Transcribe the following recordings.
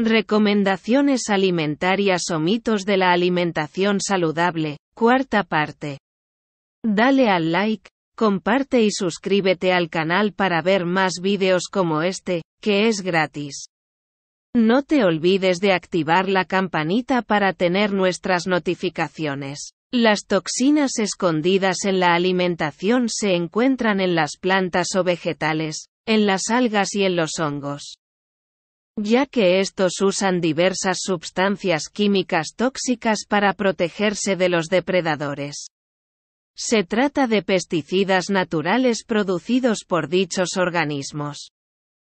Recomendaciones alimentarias o mitos de la alimentación saludable, cuarta parte. Dale al like, comparte y suscríbete al canal para ver más vídeos como este, que es gratis. No te olvides de activar la campanita para tener nuestras notificaciones. Las toxinas escondidas en la alimentación se encuentran en las plantas o vegetales, en las algas y en los hongos ya que estos usan diversas sustancias químicas tóxicas para protegerse de los depredadores. Se trata de pesticidas naturales producidos por dichos organismos.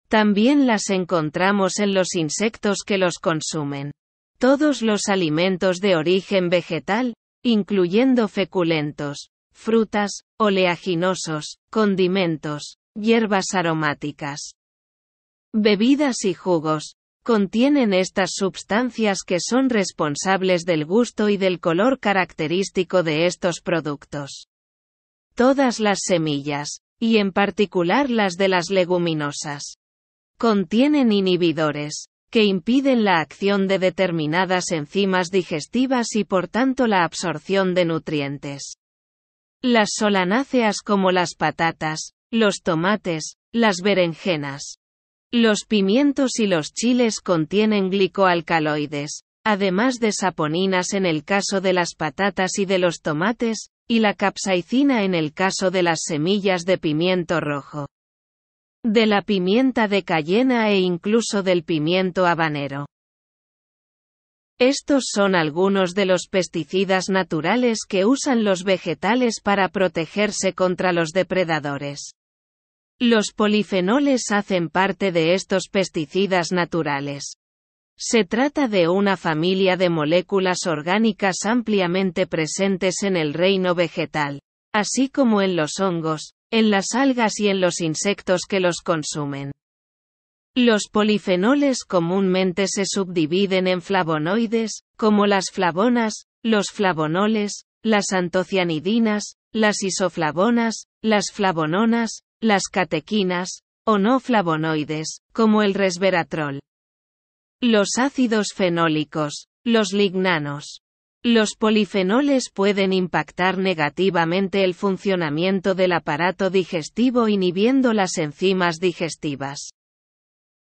También las encontramos en los insectos que los consumen. Todos los alimentos de origen vegetal, incluyendo feculentos, frutas, oleaginosos, condimentos, hierbas aromáticas, Bebidas y jugos. Contienen estas sustancias que son responsables del gusto y del color característico de estos productos. Todas las semillas, y en particular las de las leguminosas, contienen inhibidores, que impiden la acción de determinadas enzimas digestivas y por tanto la absorción de nutrientes. Las solanáceas como las patatas, los tomates, las berenjenas, los pimientos y los chiles contienen glicoalcaloides, además de saponinas en el caso de las patatas y de los tomates, y la capsaicina en el caso de las semillas de pimiento rojo. De la pimienta de cayena e incluso del pimiento habanero. Estos son algunos de los pesticidas naturales que usan los vegetales para protegerse contra los depredadores. Los polifenoles hacen parte de estos pesticidas naturales. Se trata de una familia de moléculas orgánicas ampliamente presentes en el reino vegetal, así como en los hongos, en las algas y en los insectos que los consumen. Los polifenoles comúnmente se subdividen en flavonoides, como las flavonas, los flavonoles, las antocianidinas, las isoflavonas, las flavononas, las catequinas, o no flavonoides, como el resveratrol. Los ácidos fenólicos, los lignanos. Los polifenoles pueden impactar negativamente el funcionamiento del aparato digestivo inhibiendo las enzimas digestivas,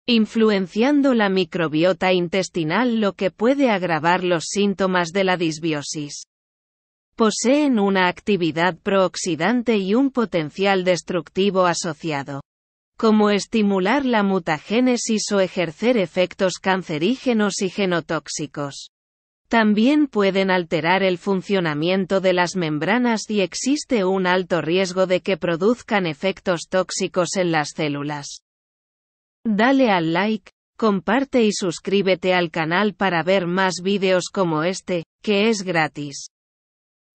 influenciando la microbiota intestinal lo que puede agravar los síntomas de la disbiosis. Poseen una actividad prooxidante y un potencial destructivo asociado como estimular la mutagénesis o ejercer efectos cancerígenos y genotóxicos. También pueden alterar el funcionamiento de las membranas y existe un alto riesgo de que produzcan efectos tóxicos en las células. Dale al like, comparte y suscríbete al canal para ver más vídeos como este, que es gratis.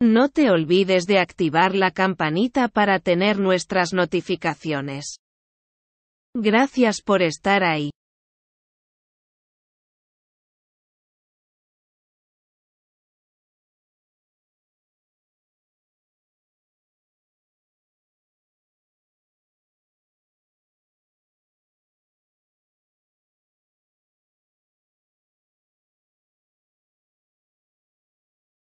No te olvides de activar la campanita para tener nuestras notificaciones. Gracias por estar ahí.